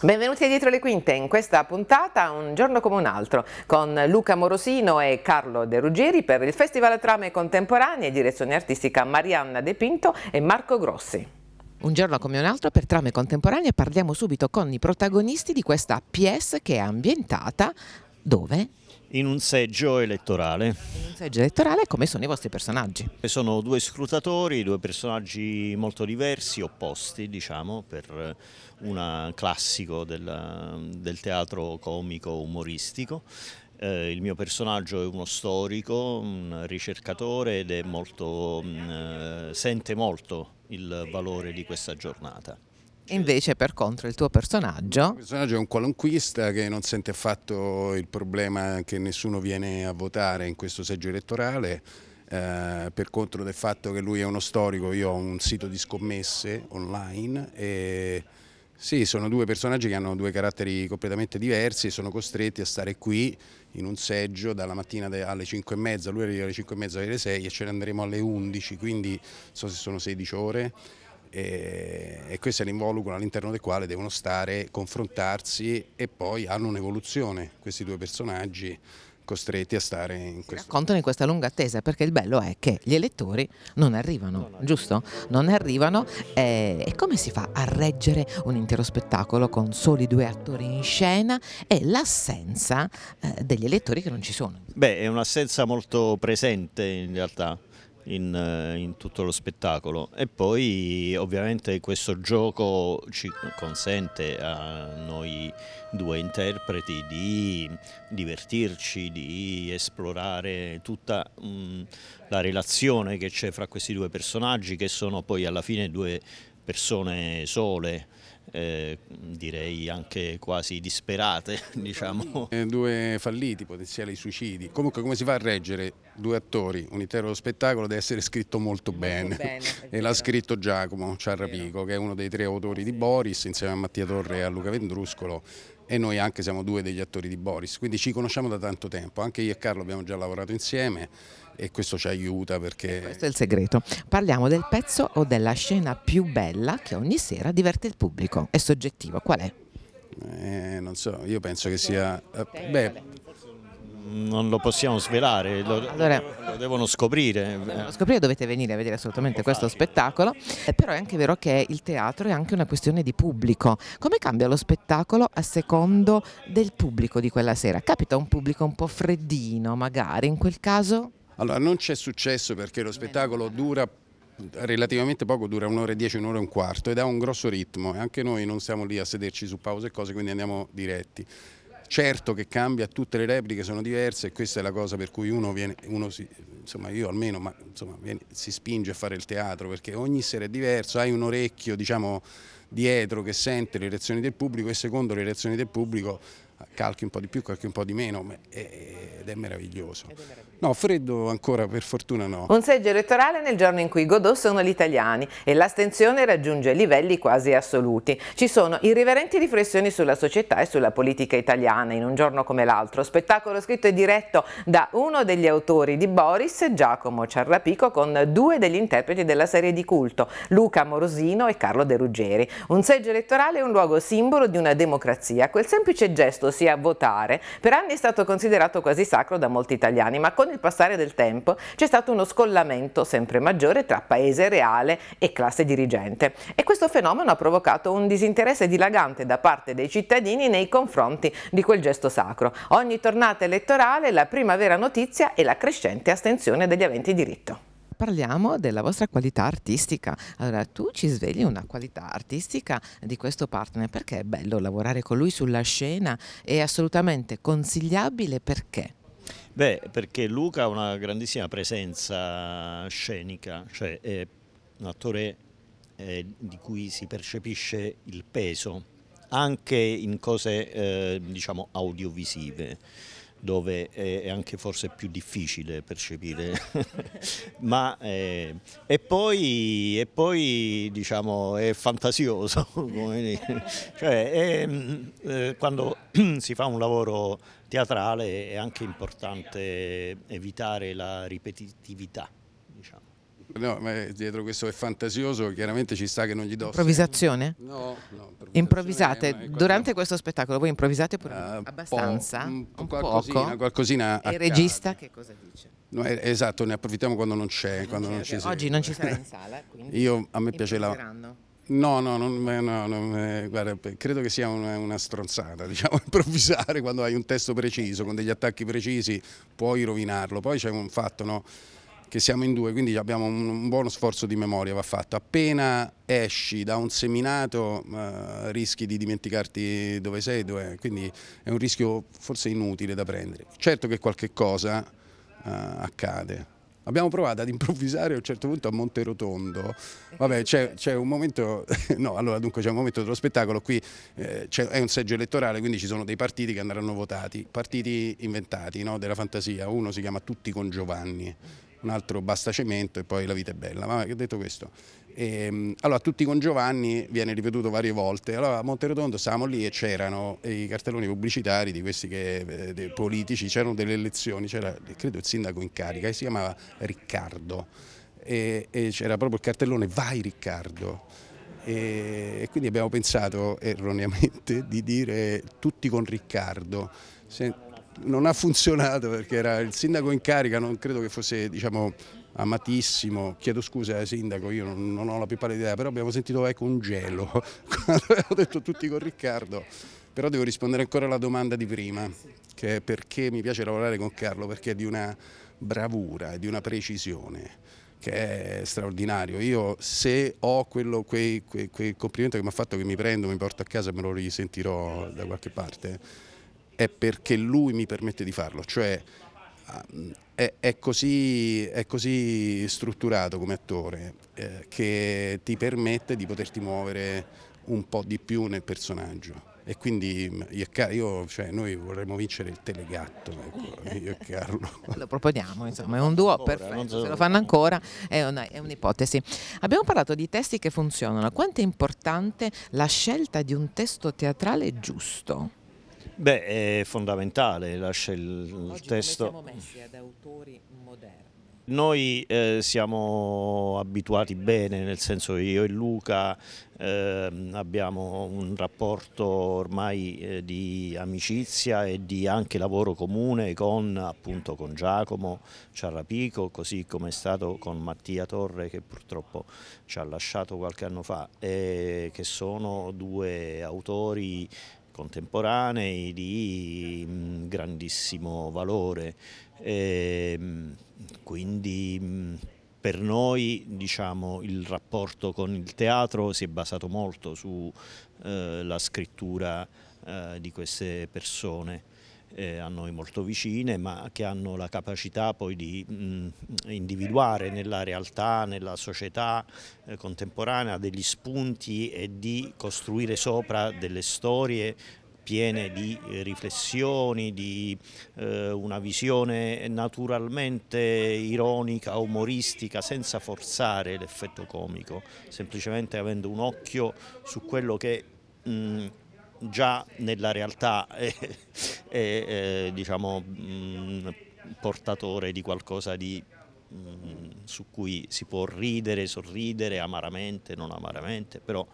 Benvenuti a Dietro le Quinte, in questa puntata un giorno come un altro con Luca Morosino e Carlo De Ruggeri per il Festival Trame Contemporanee, direzione artistica Marianna De Pinto e Marco Grossi. Un giorno come un altro per trame contemporanee parliamo subito con i protagonisti di questa pièce che è ambientata dove? in un seggio elettorale. In un seggio elettorale come sono i vostri personaggi? Sono due scrutatori, due personaggi molto diversi, opposti diciamo, per eh, un classico del, eh, del teatro comico umoristico. Eh, il mio personaggio è uno storico, un ricercatore ed è molto, mh, mm, eh, sente molto il valore di questa giornata. Invece per contro il tuo personaggio... Il personaggio è un qualunquista che non sente affatto il problema che nessuno viene a votare in questo seggio elettorale, eh, per contro del fatto che lui è uno storico, io ho un sito di scommesse online e... Sì, sono due personaggi che hanno due caratteri completamente diversi e sono costretti a stare qui in un seggio dalla mattina alle 5 e mezza, lui arriva alle 5 e mezza alle 6 e ce ne andremo alle 11, quindi non so se sono 16 ore e, e questo è l'involucro all'interno del quale devono stare, confrontarsi e poi hanno un'evoluzione questi due personaggi costretti a stare in questo. Raccontano in questa lunga attesa perché il bello è che gli elettori non arrivano, giusto? Non arrivano eh, e come si fa a reggere un intero spettacolo con soli due attori in scena e l'assenza eh, degli elettori che non ci sono? Beh, è un'assenza molto presente in realtà in, eh, in tutto lo spettacolo e poi ovviamente questo gioco ci consente a noi due interpreti di divertirci, di esplorare tutta mh, la relazione che c'è fra questi due personaggi che sono poi alla fine due persone sole eh, direi anche quasi disperate. Diciamo. Eh, due falliti, potenziali suicidi. Comunque come si fa a reggere due attori? Un intero spettacolo deve essere scritto molto, molto bene. bene e l'ha scritto Giacomo Ciarrapico, che è uno dei tre autori di Boris, insieme a Mattia Torre e a Luca Vendruscolo, e noi anche siamo due degli attori di Boris, quindi ci conosciamo da tanto tempo, anche io e Carlo abbiamo già lavorato insieme e questo ci aiuta perché... Questo è il segreto. Parliamo del pezzo o della scena più bella che ogni sera diverte il pubblico. È soggettivo, qual è? Eh, non so, io penso che sia... Eh, beh, non lo possiamo svelare, lo, allora, lo devono scoprire. Lo scoprire dovete venire a vedere assolutamente questo spettacolo, eh, però è anche vero che il teatro è anche una questione di pubblico. Come cambia lo spettacolo a secondo del pubblico di quella sera? Capita un pubblico un po' freddino magari, in quel caso? Allora non c'è successo perché lo spettacolo dura relativamente poco, dura un'ora e dieci, un'ora e un quarto ed ha un grosso ritmo e anche noi non siamo lì a sederci su pause e cose, quindi andiamo diretti certo che cambia, tutte le repliche sono diverse e questa è la cosa per cui uno, viene, uno si, insomma io almeno, ma, insomma, viene, si spinge a fare il teatro perché ogni sera è diverso, hai un orecchio diciamo dietro che sente le reazioni del pubblico e secondo le reazioni del pubblico calchi un po' di più, calchi un po' di meno ed è meraviglioso. No, freddo ancora per fortuna no. Un seggio elettorale nel giorno in cui Godot sono gli italiani e l'astenzione raggiunge livelli quasi assoluti. Ci sono irriverenti riflessioni sulla società e sulla politica italiana in un giorno come l'altro. Spettacolo scritto e diretto da uno degli autori di Boris, Giacomo Ciarrapico, con due degli interpreti della serie di culto, Luca Morosino e Carlo De Ruggeri. Un seggio elettorale è un luogo simbolo di una democrazia. Quel semplice gesto, ossia votare, per anni è stato considerato quasi sacro da molti italiani, ma con con il passare del tempo c'è stato uno scollamento sempre maggiore tra paese reale e classe dirigente e questo fenomeno ha provocato un disinteresse dilagante da parte dei cittadini nei confronti di quel gesto sacro. Ogni tornata elettorale la prima vera notizia è la crescente astensione degli aventi diritto parliamo della vostra qualità artistica. Allora, tu ci svegli una qualità artistica di questo partner perché è bello lavorare con lui sulla scena, è assolutamente consigliabile perché? Beh, perché Luca ha una grandissima presenza scenica, cioè è un attore eh, di cui si percepisce il peso anche in cose eh, diciamo audiovisive dove è anche forse più difficile percepire. Ma, eh, e, poi, e, poi, diciamo, è fantasioso, cioè, è, mm, eh, quando si fa un lavoro teatrale è anche importante evitare la ripetitività. No, ma dietro questo è fantasioso, chiaramente ci sta che non gli do. Improvvisazione? No, no. Improvvisate qualche... durante questo spettacolo, voi improvvisate pure uh, abbastanza? Po', un, po', un qualcosina, poco. qualcosina. E il regista che cosa dice? No, eh, esatto, ne approfittiamo quando non c'è, eh, okay. Oggi non ci sarà in sala, quindi. Io, a me piace la. No, no, non, eh, no, no guarda, credo che sia una, una, stronzata, diciamo, improvvisare quando hai un testo preciso, con degli attacchi precisi, puoi rovinarlo. Poi c'è un fatto, no? che siamo in due, quindi abbiamo un, buono sforzo di memoria, va fatto. Appena esci da un seminato eh, rischi di dimenticarti dove sei, dove quindi è un rischio forse inutile da prendere. Certo che qualche cosa eh, accade. Abbiamo provato ad improvvisare a un certo punto a Monterotondo. Vabbè, eh, eh. c'è un momento, no, allora dunque c'è un momento dello spettacolo, qui eh, è un seggio elettorale, quindi ci sono dei partiti che andranno votati, partiti inventati, no, della fantasia. Uno si chiama Tutti con Giovanni, un altro Basta Cemento e poi La vita è bella. Ma detto questo, e, ehm, allora, Tutti con Giovanni viene ripetuto varie volte. Allora, a Monterotondo stavamo lì e c'erano i cartelloni pubblicitari di questi che, eh, politici, c'erano delle elezioni, c'era credo il sindaco in carica, che si chiamava Riccardo, e, e c'era proprio il cartellone Vai Riccardo. E, e quindi abbiamo pensato erroneamente di dire tutti con Riccardo. Se, non ha funzionato perché era il sindaco in carica, non credo che fosse diciamo, amatissimo, chiedo scusa al eh, sindaco, io non, non ho la più pari idea, però abbiamo sentito ecco un gelo, quando avevo detto tutti con Riccardo, però devo rispondere ancora alla domanda di prima, che è perché mi piace lavorare con Carlo, perché è di una bravura e di una precisione che è straordinario. Io se ho quello, quel, quel, quel complimento che mi ha fatto che mi prendo, mi porto a casa e me lo risentirò da qualche parte, è perché lui mi permette di farlo, cioè è, è, così, è, così, strutturato come attore eh, che ti permette di poterti muovere un po' di più nel personaggio. E quindi mm, io, cioè, noi vorremmo vincere il telegatto, ecco, eh. io e Carlo. lo proponiamo, insomma, è un duo ancora, perfetto, se lo fanno ancora è, un'ipotesi. Un Abbiamo parlato di testi che funzionano, quanto è importante la scelta di un testo teatrale giusto? Beh, è fondamentale, lascia il, Oggi testo. Come siamo messi ad autori moderni? Noi eh, siamo abituati bene, nel senso che io e Luca eh, abbiamo un rapporto ormai eh, di amicizia e di anche lavoro comune con, appunto, con Giacomo Ciarrapico, così come è stato con Mattia Torre che purtroppo ci ha lasciato qualche anno fa, eh, che sono due autori contemporanei di mm, grandissimo valore, e ehm, quindi mm, per noi diciamo, il rapporto con il teatro si è basato molto sulla eh, scrittura eh, di queste persone eh, a noi molto vicine, ma che hanno la capacità poi di mh, mm, individuare nella realtà, nella società eh, contemporanea degli spunti e di costruire sopra delle storie piene di eh, riflessioni, di eh, una visione naturalmente ironica, umoristica, senza forzare l'effetto comico, semplicemente avendo un occhio su quello che mh, mm, già nella realtà è, è, è diciamo, mh, mm, portatore di qualcosa di, mh, mm, su cui si può ridere, sorridere amaramente, non amaramente, però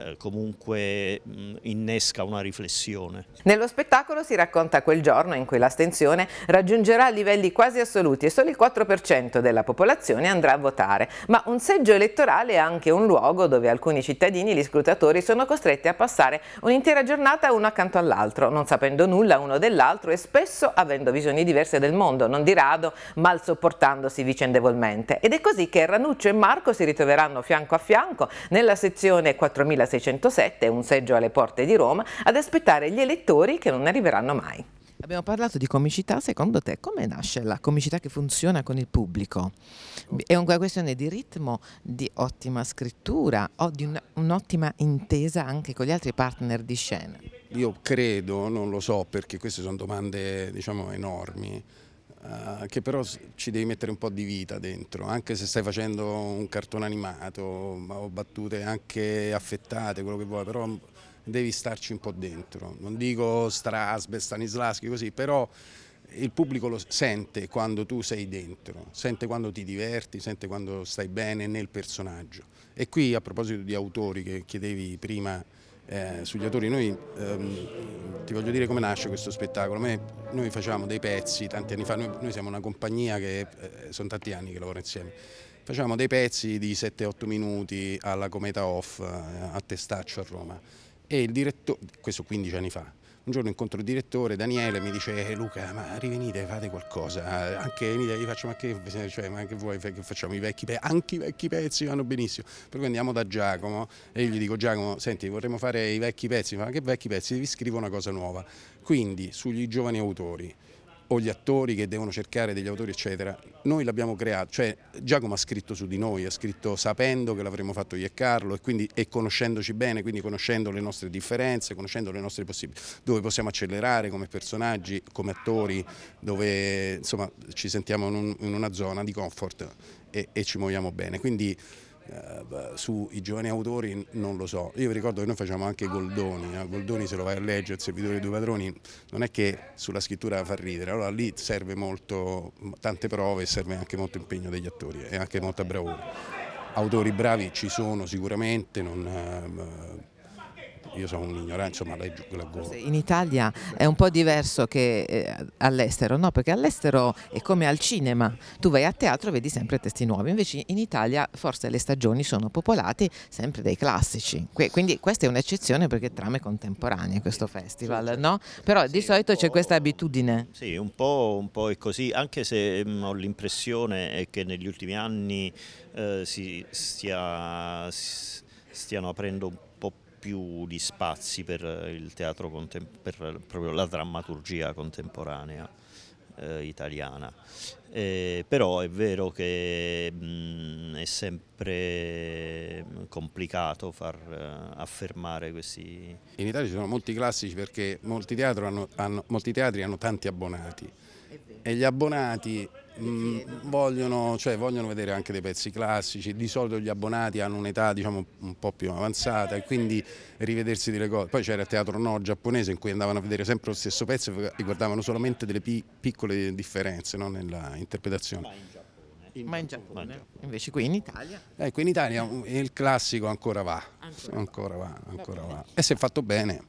eh, comunque innesca una riflessione. Nello spettacolo si racconta quel giorno in cui l'astensione raggiungerà livelli quasi assoluti e solo il 4% della popolazione andrà a votare, ma un seggio elettorale è anche un luogo dove alcuni cittadini, gli scrutatori, sono costretti a passare un'intera giornata uno accanto all'altro, non sapendo nulla uno dell'altro e spesso avendo visioni diverse del mondo, non di rado, mal sopportandosi vicendevolmente. Ed è così che Ranuccio e Marco si ritroveranno fianco a fianco nella sezione 4000 607, un seggio alle porte di Roma, ad aspettare gli elettori che non arriveranno mai. Abbiamo parlato di comicità, secondo te come nasce la comicità che funziona con il pubblico? È una questione di ritmo, di ottima scrittura o di un'ottima intesa anche con gli altri partner di scena? Io credo, non lo so perché queste sono domande diciamo, enormi, eh, che però ci devi mettere un po' di vita dentro, anche se stai facendo un cartone animato o battute anche affettate, quello che vuoi, però mm, devi starci un po' dentro. Non dico Strasbe, Stanislaschi, così, però il pubblico lo sente quando tu sei dentro, sente quando ti diverti, sente quando stai bene nel personaggio. E qui a proposito di autori che chiedevi prima eh, sugli autori. Noi, ehm, ti voglio dire come nasce questo spettacolo. Me, noi facciamo dei pezzi, tanti anni fa, noi, noi siamo una compagnia che eh, sono tanti anni che lavora insieme. Facciamo dei pezzi di 7-8 minuti alla Cometa Off eh, a Testaccio a Roma e il direttore, questo 15 anni fa, un giorno incontro il direttore Daniele mi dice eh, Luca ma rivenite fate qualcosa, anche gli faccio ma che, cioè, ma che vuoi che facciamo i vecchi pezzi, anche i vecchi pezzi vanno benissimo. Per cui andiamo da Giacomo e io gli dico Giacomo senti vorremmo fare i vecchi pezzi, ma che vecchi pezzi, vi scrivo una cosa nuova. Quindi sugli giovani autori o gli attori che devono cercare degli autori eccetera, noi l'abbiamo creato, cioè Giacomo ha scritto su di noi, ha scritto sapendo che l'avremmo fatto io e Carlo e, quindi, e conoscendoci bene, quindi conoscendo le nostre differenze, conoscendo le nostre possibilità, dove possiamo accelerare come personaggi, come attori, dove insomma ci sentiamo in, un, in una zona di comfort e, e ci muoviamo bene. Quindi, eh, sui giovani autori non lo so. Io vi ricordo che noi facciamo anche Goldoni, no? Eh. Goldoni se lo vai a leggere, il servitore dei due padroni, non è che sulla scrittura fa ridere, allora lì serve molto, tante prove, serve anche molto impegno degli attori e anche molta bravura. Autori bravi ci sono sicuramente, non, ehm, io sono un ignorante, ma lei leggo. In Italia è un po' diverso che eh, all'estero, no? Perché all'estero è come al cinema, tu vai a teatro e vedi sempre testi nuovi, invece in Italia forse le stagioni sono popolate sempre dai classici. quindi questa è un'eccezione perché trame contemporanee questo festival, no? Però di solito c'è questa abitudine. Sì, un po', un po' è così, anche se mm, ho l'impressione che negli ultimi anni eh, si stia, stiano aprendo un po' più di spazi per eh, il teatro per eh, proprio la drammaturgia contemporanea eh, italiana. Eh, però è vero che mh, mm, è sempre mm, complicato far uh, affermare questi... In Italia ci sono molti classici perché molti, hanno, hanno, molti teatri hanno tanti abbonati e gli abbonati mh, mm, vogliono, cioè, vogliono, vedere anche dei pezzi classici, di solito gli abbonati hanno un'età diciamo, un po' più avanzata e quindi rivedersi delle cose. Poi c'era il teatro no giapponese in cui andavano a vedere sempre lo stesso pezzo e guardavano solamente delle pi piccole differenze no, nella interpretazione. In ma in Giappone, in Giappone, invece qui in Italia? Eh, in Italia il classico ancora va, ancora, ancora va, ancora va. E se è fatto bene,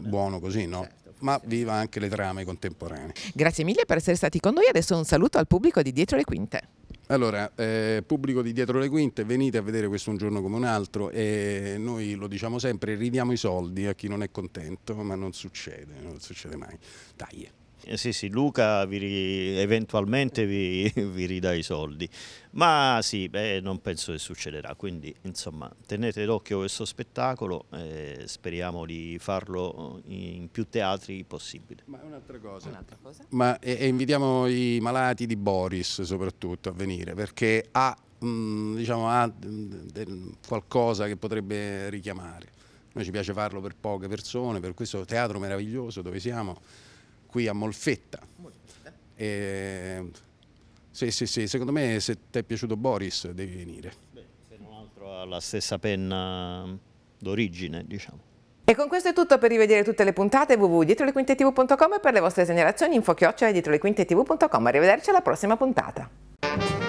buono così, no? Certo ma viva anche le trame contemporanee. Grazie mille per essere stati con noi, adesso un saluto al pubblico di Dietro le Quinte. Allora, eh, pubblico di Dietro le Quinte, venite a vedere questo un giorno come un altro e noi lo diciamo sempre, ridiamo i soldi a chi non è contento, ma non succede, non succede mai. Dai. Eh, sì, sì, Luca vi, eventualmente vi, vi, ridà i soldi, ma sì, beh, non penso che succederà, quindi insomma tenete d'occhio questo spettacolo, eh, speriamo di farlo eh, in più teatri possibile. Ma un'altra cosa, un cosa, Ma, e, e invitiamo i malati di Boris soprattutto a venire, perché ha, mh, mm, diciamo, ha mm, del, qualcosa che potrebbe richiamare. Noi ci piace farlo per poche persone, per questo teatro meraviglioso dove siamo qui a Molfetta. Molfetta. E, sì, sì, sì, secondo me se ti è piaciuto Boris devi venire. Beh, se non altro ha la stessa penna d'origine, diciamo. E con questo è tutto per rivedere tutte le puntate www.dietrolequintetv.com e per le vostre segnalazioni info chiocciola dietrolequintetv.com. Arrivederci alla prossima puntata.